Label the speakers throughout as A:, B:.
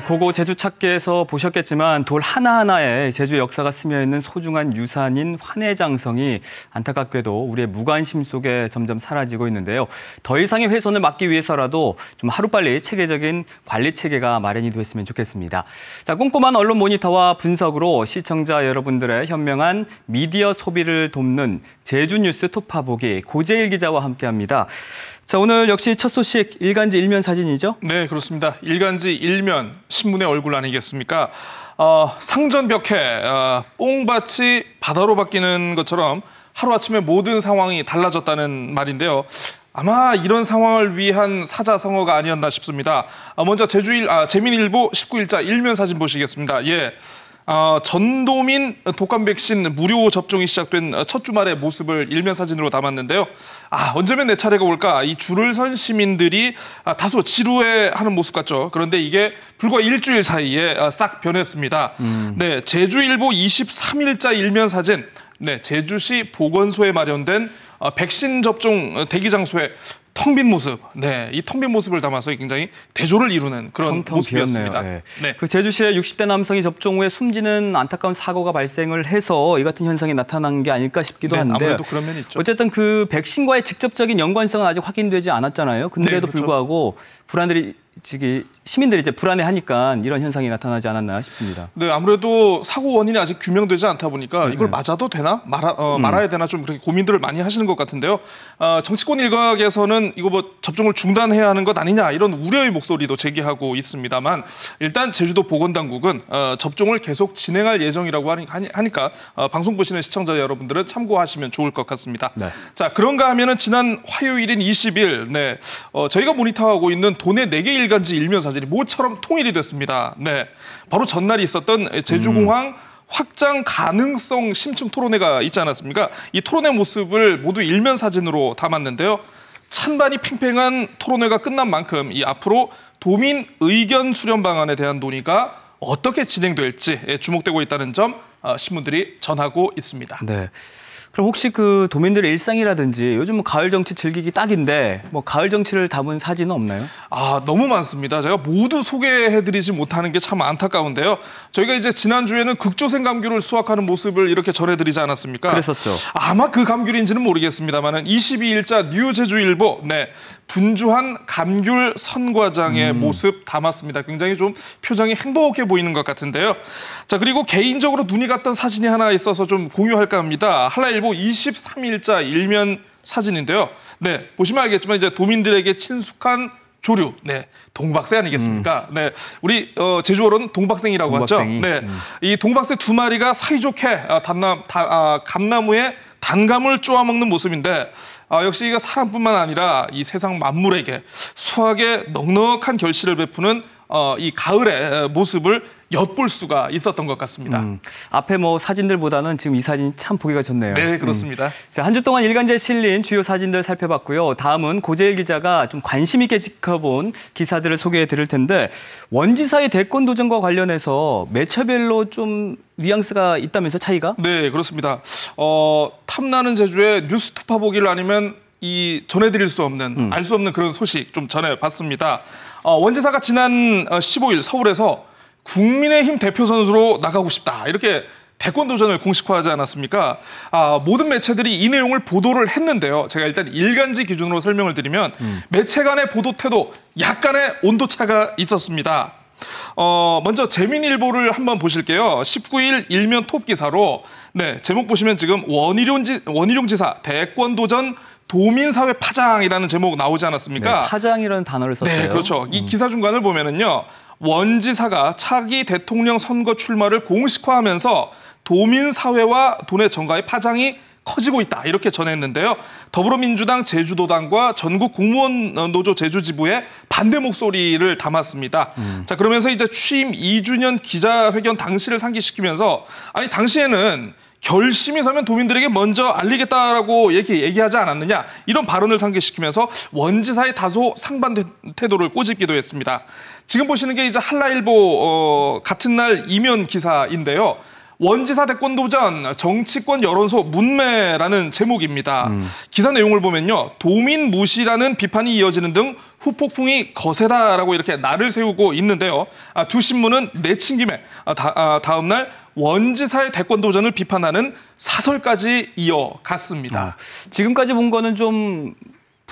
A: 고고 제주 찾기에서 보셨겠지만 돌 하나하나에 제주 역사가 스며 있는 소중한 유산인 환해장성이 안타깝게도 우리의 무관심 속에 점점 사라지고 있는데요. 더 이상의 훼손을 막기 위해서라도 좀 하루빨리 체계적인 관리 체계가 마련이 됐으면 좋겠습니다. 자, 꼼꼼한 언론 모니터와 분석으로 시청자 여러분들의 현명한 미디어 소비를 돕는 제주 뉴스 토파보기 고재일 기자와 함께합니다. 자, 오늘 역시 첫 소식 일간지 일면 사진이죠? 네, 그렇습니다. 일간지 일면
B: 신문의 얼굴 아니겠습니까? 어, 상전 벽해 어, 뽕밭이 바다로 바뀌는 것처럼 하루아침에 모든 상황이 달라졌다는 말인데요. 아마 이런 상황을 위한 사자성어가 아니었나 싶습니다. 아, 먼저 제주일 아, 재민일보 19일자 일면 사진 보시겠습니다. 예. 어, 전도민 독감 백신 무료 접종이 시작된 첫 주말의 모습을 일면 사진으로 담았는데요. 아, 언제면 내 차례가 올까? 이 줄을 선 시민들이 아, 다소 지루해하는 모습 같죠. 그런데 이게 불과 일주일 사이에 아, 싹 변했습니다. 음. 네, 제주일보 23일자 일면 사진. 네, 제주시 보건소에 마련된 어, 백신 접종 대기 장소에
A: 텅빈 모습, 네, 이 텅 빈 모습을 담아서 굉장히 대조를 이루는 그런 모습이었습니다. 네. 네. 그 제주시의 60대 남성이 접종 후에 숨지는 안타까운 사고가 발생을 해서 이 같은 현상이 나타난 게 아닐까 싶기도 네, 한데 아무래도 그런 면 있죠. 어쨌든 그 백신과의 직접적인 연관성은 아직 확인되지 않았잖아요. 근데도 네, 그렇죠. 불구하고 불안들이 지금 시민들이 이제 불안해하니까 이런 현상이 나타나지 않았나 싶습니다. 네, 아무래도 사고 원인이 아직 규명되지 않다 보니까 네, 이걸 네.
B: 맞아도 되나 말아, 어, 음. 말아야 되나 좀 그렇게 고민들을 많이 하시는 것 같은데요. 어, 정치권 일각에서는 이거 뭐 접종을 중단해야 하는 것 아니냐 이런 우려의 목소리도 제기하고 있습니다만 일단 제주도 보건당국은 어, 접종을 계속 진행할 예정이라고 하니, 하니 어, 방송 보시는 시청자 여러분들은 참고하시면 좋을 것 같습니다. 네. 자, 그런가 하면은 지난 화요일인 20일, 네, 어, 저희가 모니터하고 있는 도내 4개 일간지 일면사진이 모처럼 통일이 됐습니다. 네, 바로 전날이 있었던 제주공항 음. 확장 가능성 심층 토론회가 있지 않았습니까? 이 토론회 모습을 모두 일면 사진으로 담았는데요. 찬반이 팽팽한 토론회가 끝난 만큼 이 앞으로 도민 의견 수렴 방안에 대한 논의가 어떻게 진행될지 예, 주목되고 있다는 점 아, 신문들이 전하고
A: 있습니다. 네. 그럼 혹시 그 도민들의 일상이라든지 요즘 뭐 가을 정치 즐기기 딱인데 뭐 가을 정치를 담은 사진은 없나요? 아, 너무 많습니다. 제가 모두 소개해드리지
B: 못하는 게 참 안타까운데요. 저희가 이제 지난주에는 극조생 감귤을 수확하는 모습을 이렇게 전해드리지 않았습니까? 그랬었죠. 아마 그 감귤인지는 모르겠습니다만 22일자 뉴제주일보 네, 분주한 감귤 선과장의 음. 모습 담았습니다. 굉장히 좀 표정이 행복해 보이는 것 같은데요. 자, 그리고 개인적으로 눈이 갔던 사진이 하나 있어서 좀 공유할까 합니다. 한라일보 23일자 일면 사진인데요. 네, 보시면 알겠지만 이제 도민들에게 친숙한 조류, 네, 동박새 아니겠습니까? 음. 네, 우리 어, 제주어로는 동박생이라고 동박생이. 하죠. 네, 음. 이 동박새 두 마리가 사이좋게 아, 단나, 다, 아, 감나무에 단감을 쪼아먹는 모습인데 아, 역시 이거 사람뿐만 아니라 이 세상 만물에게 수학의 넉넉한 결실을 베푸는 어, 이 가을의
A: 모습을 엿볼 수가 있었던 것 같습니다. 음, 앞에 뭐 사진들보다는 지금 이 사진 이참 보기가 좋네요. 네, 음. 그렇습니다. 음. 한주 동안 일간지에 실린 주요 사진들 살펴봤고요. 다음은 고재일 기자가 좀 관심 있게 지켜본 기사들을 소개해 드릴 텐데 원지사의 대권 도전과 관련해서 매체별로 좀 뉘앙스가 있다면서 차이가? 네, 그렇습니다.
B: 어, 탐나는 제주의 뉴스토파 보기를 아니면 이 전해드릴 수 없는 음. 알수 없는 그런 소식 좀 전해봤습니다. 어, 원지사가 지난 15일 어, 서울에서 국민의힘 대표 선수로 나가고 싶다. 이렇게 대권 도전을 공식화하지 않았습니까? 아, 모든 매체들이 이 내용을 보도를 했는데요. 제가 일단 일간지 기준으로 설명을 드리면 음. 매체 간의 보도 태도 약간의 온도 차가 있었습니다. 어, 먼저 재민일보를 한번 보실게요. 19일 일면 톱 기사로 네, 제목 보시면 지금 원희룡, 지, 원희룡 지사 대권 도전 도민사회 파장이라는 제목 나오지 않았습니까? 네, 파장이라는 단어를 썼어요. 네, 그렇죠. 음. 이 기사 중간을 보면은요. 원지사가 차기 대통령 선거 출마를 공식화하면서 도민 사회와 돈의 정가의 파장이 커지고 있다 이렇게 전했는데요. 더불어민주당 제주도당과 전국 공무원 노조 제주지부의 반대 목소리를 담았습니다. 음. 자 그러면서 이제 취임 2주년 기자회견 당시를 상기시키면서 아니 당시에는 결심이 서면 도민들에게 먼저 알리겠다라고 얘기, 얘기하지 않았느냐 이런 발언을 상기시키면서 원지사의 다소 상반 된 태도를 꼬집기도 했습니다. 지금 보시는 게 이제 한라일보 어, 같은 날 이면 기사인데요. 원지사 대권 도전 정치권 여론소 문매라는 제목입니다. 음. 기사 내용을 보면요. 도민 무시라는 비판이 이어지는 등 후폭풍이 거세다라고 이렇게 날을 세우고 있는데요. 아, 두 신문은 내친 김에 아, 다, 아, 다음 날 원지사의 대권 도전을 비판하는 사설까지 이어갔습니다. 아, 지금까지 본 거는 좀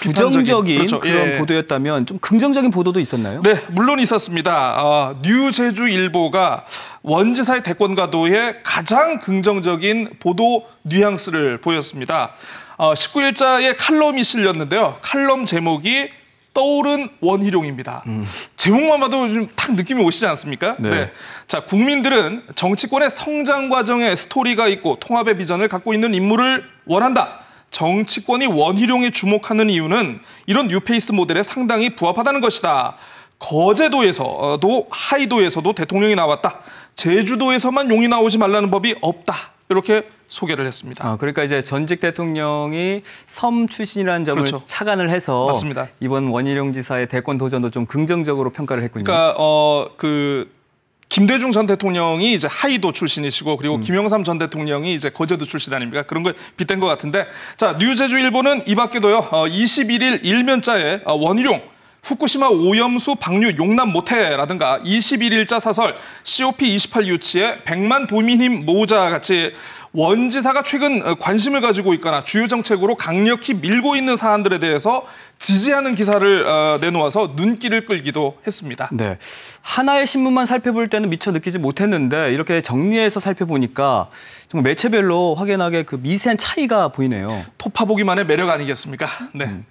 B: 부정적인 그렇죠. 그런 예.
A: 보도였다면 좀 긍정적인 보도도 있었나요? 네,
B: 물론 있었습니다. 어, 뉴제주 일보가 원지사의 대권과도의 가장 긍정적인 보도 뉘앙스를 보였습니다. 어, 19일자에 칼럼이 실렸는데요. 칼럼 제목이 떠오른 원희룡입니다. 음. 제목만 봐도 좀 탁 느낌이 오시지 않습니까? 네. 네. 자, 국민들은 정치권의 성장 과정에 스토리가 있고 통합의 비전을 갖고 있는 인물을 원한다. 정치권이 원희룡에 주목하는 이유는 이런 뉴페이스 모델에 상당히 부합하다는 것이다. 거제도에서도 하이도에서도 대통령이 나왔다. 제주도에서만 용이 나오지 말라는 법이 없다. 이렇게 소개를
A: 했습니다. 아, 그러니까 이제 전직 대통령이 섬 출신이라는 점을 그렇죠. 착안을 해서 맞습니다. 이번 원희룡 지사의 대권 도전도 좀 긍정적으로 평가를 했군요. 그러니까 어, 그
B: 김대중 전 대통령이 이제 하이도 출신이시고 그리고 음. 김영삼 전 대통령이 이제 거제도 출신 아닙니까? 그런 걸 빗댄 것 같은데 자 뉴제주 일보는 이 밖에도요 어, 21일 일면자에 어, 원희룡 후쿠시마 오염수 방류 용납 못해라든가 21일자 사설 COP28 유치에 100만 도민님 모자 같이 원 지사가 최근 어, 관심을 가지고 있거나 주요 정책으로 강력히 밀고 있는 사안들에 대해서
A: 지지하는 기사를 어, 내놓아서 눈길을 끌기도 했습니다. 네. 하나의 신문만 살펴볼 때는 미처 느끼지 못했는데 이렇게 정리해서 살펴보니까 정말 매체별로 확연하게 그 미세한 차이가 보이네요. 토파보기만의 매력 아니겠습니까? 네. 음.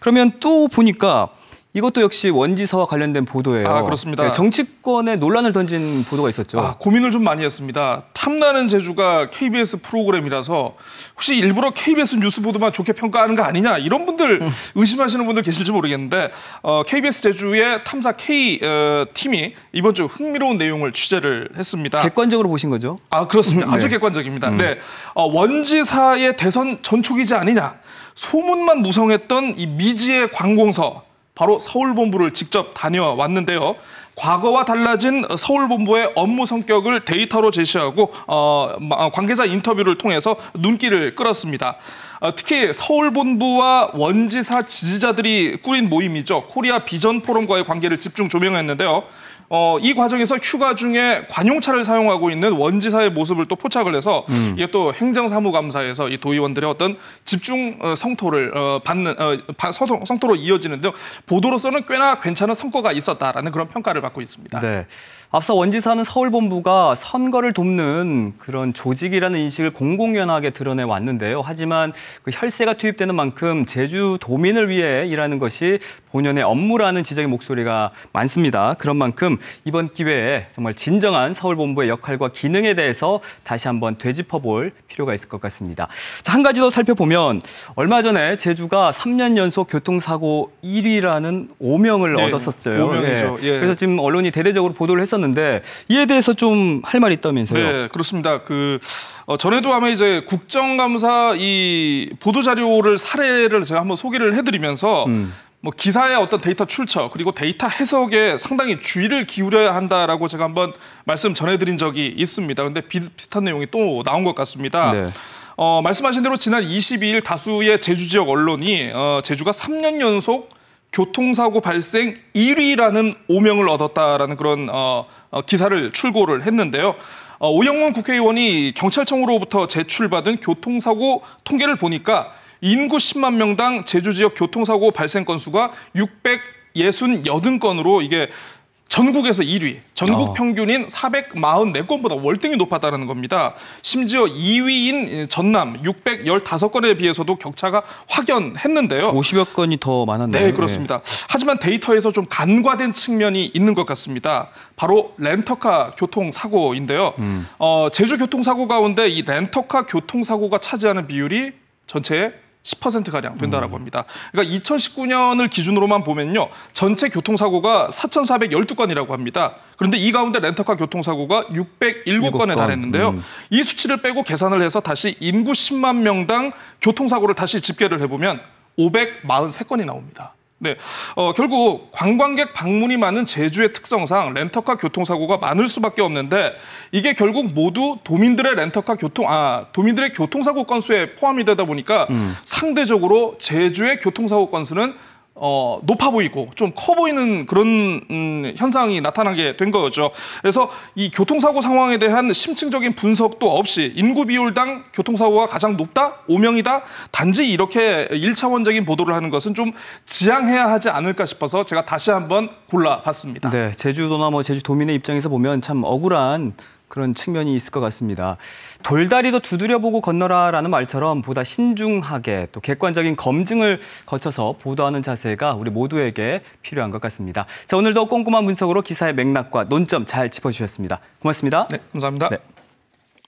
A: 그러면 또 보니까 이것도 역시 원지사와 관련된 보도예요. 아, 그렇습니다. 네, 정치권에 논란을 던진 보도가 있었죠. 아, 고민을 좀 많이 했습니다. 탐나는 제주가 KBS 프로그램이라서
B: 혹시 일부러 KBS 뉴스 보도만 좋게 평가하는 거 아니냐 이런 분들 음. 의심하시는 분들 계실지 모르겠는데 어, KBS 제주의 탐사 K 어, 팀이 이번 주 흥미로운 내용을 취재를 했습니다.
A: 객관적으로 보신 거죠?
B: 아 그렇습니다. 음, 네. 아주 객관적입니다. 음. 네, 어, 원지사의 대선 전초기지 아니냐 소문만 무성했던 이 미지의 관공서 바로 서울본부를 직접 다녀왔는데요. 과거와 달라진 서울본부의 업무 성격을 데이터로 제시하고 어, 어, 관계자 인터뷰를 통해서 눈길을 끌었습니다. 어, 특히 서울본부와 원지사 지지자들이 꾸린 모임이죠. 코리아 비전 포럼과의 관계를 집중 조명했는데요. 어, 이 과정에서 휴가 중에 관용차를 사용하고 있는 원지사의 모습을 또 포착을 해서 음. 이게 또 행정사무감사에서 이 도의원들의 어떤 집중 어, 성토를 어, 받는 어, 성토로
A: 이어지는 등 보도로서는 꽤나 괜찮은
B: 성과가 있었다라는 그런 평가를 받고 있습니다.
A: 네. 앞서 원지사는 서울본부가 선거를 돕는 그런 조직이라는 인식을 공공연하게 드러내 왔는데요. 하지만 그 혈세가 투입되는 만큼 제주도민을 위해 일하는 것이 본연의 업무라는 지적의 목소리가 많습니다. 그런 만큼 이번 기회에 정말 진정한 서울본부의 역할과 기능에 대해서 다시 한번 되짚어볼 필요가 있을 것 같습니다. 자, 한 가지 더 살펴보면 얼마 전에 제주가 3년 연속 교통사고 1위라는 오명을 네, 얻었었어요. 오명이죠. 예. 예. 그래서 지금 언론이 대대적으로 보도를 했었는데 이에 대해서 좀 할 말이 있다면서요?
B: 네, 그렇습니다. 그
A: 어, 전에도 아마 이제
B: 국정감사 이 보도 자료를 사례를 제가 한번 소개를 해드리면서 음. 뭐 기사의 어떤 데이터 출처 그리고 데이터 해석에 상당히 주의를 기울여야 한다라고 제가 한번 말씀 전해드린 적이 있습니다. 근데 비슷한 내용이 또 나온 것 같습니다. 네. 어, 말씀하신 대로 지난 22일 다수의 제주 지역 언론이 어, 제주가 3년 연속 교통사고 발생 1위라는 오명을 얻었다라는 그런 어, 어, 기사를 출고를 했는데요. 어, 오영문 국회의원이 경찰청으로부터 제출받은 교통사고 통계를 보니까 인구 10만 명당 제주 지역 교통사고 발생 건수가 668건으로 이게 전국에서 1위, 전국 어. 평균인 444건보다 월등히 높았다는 겁니다. 심지어 2위인 전남 615건에 비해서도 격차가 확연했는데요.
A: 50여 건이 더 많았네요. 네, 그렇습니다.
B: 네. 하지만 데이터에서 좀 간과된 측면이 있는 것 같습니다. 바로 렌터카 교통사고인데요. 음. 어, 제주 교통사고 가운데 이 렌터카 교통사고가 차지하는 비율이 전체의 10%가량 된다라고 음. 합니다. 그러니까 2019년을 기준으로만 보면요. 전체 교통사고가 4,412건이라고 합니다. 그런데 이 가운데 렌터카 교통사고가 607건에 달했는데요. 음. 이 수치를 빼고 계산을 해서 다시 인구 10만 명당 교통사고를 다시 집계를 해보면 543건이 나옵니다. 네, 어, 결국 관광객 방문이 많은 제주의 특성상 렌터카 교통사고가 많을 수밖에 없는데 이게 결국 모두 도민들의 렌터카 교통 아 도민들의 교통사고 건수에 포함이 되다 보니까 음. 상대적으로 제주의 교통사고 건수는 어, 높아 보이고 좀 커 보이는 그런 음, 현상이 나타나게 된 거죠. 그래서 이 교통사고 상황에 대한 심층적인 분석도 없이 인구 비율당 교통사고가 가장 높다, 오명이다, 단지 이렇게 일차원적인 보도를 하는 것은 좀 지양해야 하지 않을까 싶어서 제가 다시 한번 골라봤습니다.
A: 네, 제주도나 뭐 제주도민의 입장에서 보면 참 억울한 그런 측면이 있을 것 같습니다. 돌다리도 두드려보고 건너라라는 말처럼 보다 신중하게 또 객관적인 검증을 거쳐서 보도하는 자세가 우리 모두에게 필요한 것 같습니다. 자, 오늘도 꼼꼼한 분석으로 기사의 맥락과 논점 잘 짚어주셨습니다. 고맙습니다. 네, 감사합니다. 네.